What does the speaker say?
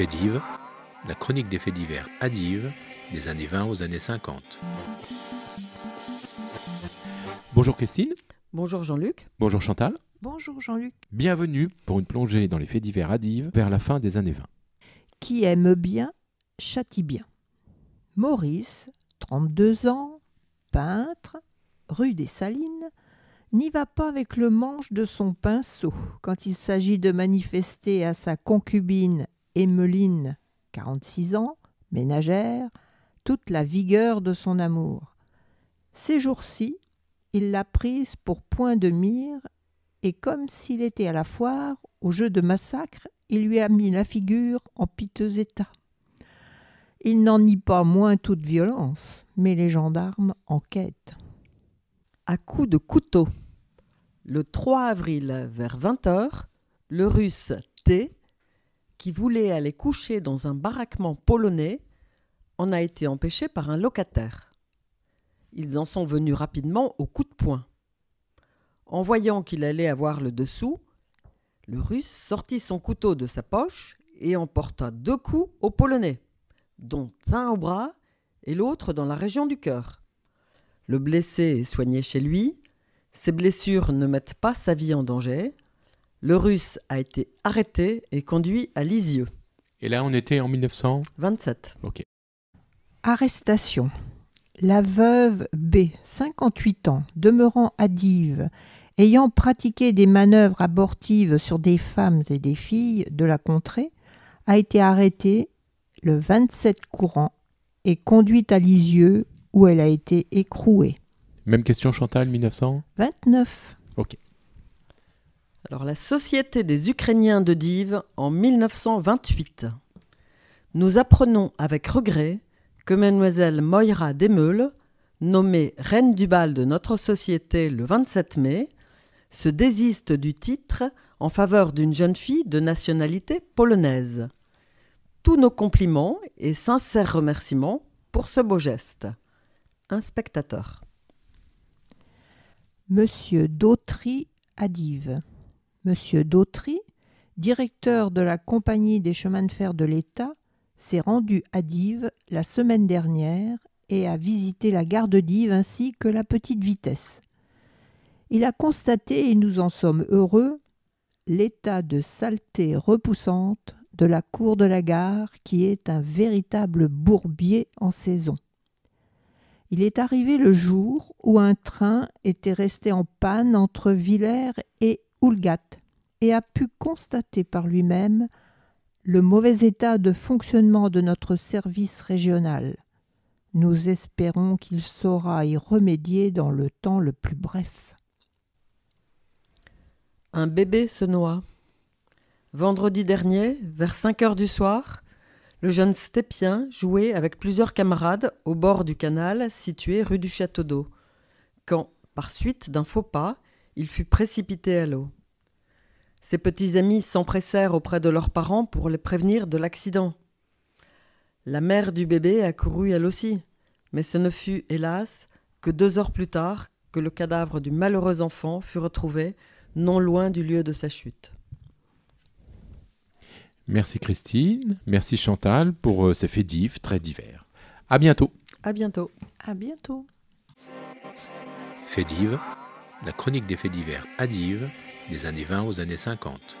Fédive, la chronique des faits divers Adive des années 20 aux années 50. Bonjour Christine. Bonjour Jean-Luc. Bonjour Chantal. Bonjour Jean-Luc. Bienvenue pour une plongée dans les faits divers Adive vers la fin des années 20. Qui aime bien, châtie bien. Maurice, 32 ans, peintre, rue des Salines, n'y va pas avec le manche de son pinceau quand il s'agit de manifester à sa concubine Emmeline, 46 ans, ménagère, toute la vigueur de son amour. Ces jours-ci, il l'a prise pour point de mire et comme s'il était à la foire, au jeu de massacre, il lui a mis la figure en piteux état. Il n'en nie pas moins toute violence, mais les gendarmes enquêtent. À coups de couteau. Le 3 avril, vers 20 heures, le russe T qui voulait aller coucher dans un baraquement polonais en a été empêché par un locataire. Ils en sont venus rapidement au coup de poing. En voyant qu'il allait avoir le dessous, le Russe sortit son couteau de sa poche et emporta deux coups au Polonais, dont un au bras et l'autre dans la région du cœur. Le blessé est soigné chez lui, ses blessures ne mettent pas sa vie en danger, le russe a été arrêté et conduit à Lisieux. Et là, on était en 1927. Ok. Arrestation. La veuve B, 58 ans, demeurant à Dives, ayant pratiqué des manœuvres abortives sur des femmes et des filles de la contrée, a été arrêtée le 27 courant et conduite à Lisieux où elle a été écrouée. Même question Chantal, 1929. Ok. Alors la Société des Ukrainiens de Dives en 1928. Nous apprenons avec regret que mademoiselle Moira Desmeules, nommée reine du bal de notre société le 27 mai, se désiste du titre en faveur d'une jeune fille de nationalité polonaise. Tous nos compliments et sincères remerciements pour ce beau geste. Un spectateur. Monsieur Dautry à Dives. M. Dautry, directeur de la Compagnie des chemins de fer de l'État, s'est rendu à Dives la semaine dernière et a visité la gare de Dives ainsi que la petite vitesse. Il a constaté, et nous en sommes heureux, l'état de saleté repoussante de la cour de la gare qui est un véritable bourbier en saison. Il est arrivé le jour où un train était resté en panne entre Villers et et a pu constater par lui-même le mauvais état de fonctionnement de notre service régional. Nous espérons qu'il saura y remédier dans le temps le plus bref. Un bébé se noie. Vendredi dernier, vers 5 heures du soir, le jeune Stépien jouait avec plusieurs camarades au bord du canal situé rue du Château d'Eau, quand, par suite d'un faux pas, il fut précipité à l'eau. Ses petits amis s'empressèrent auprès de leurs parents pour les prévenir de l'accident. La mère du bébé accourut elle aussi, mais ce ne fut, hélas, que deux heures plus tard que le cadavre du malheureux enfant fut retrouvé, non loin du lieu de sa chute. Merci Christine, merci Chantal pour euh, ces faits très divers. À bientôt. À bientôt. À bientôt la chronique des faits divers adive des années 20 aux années 50.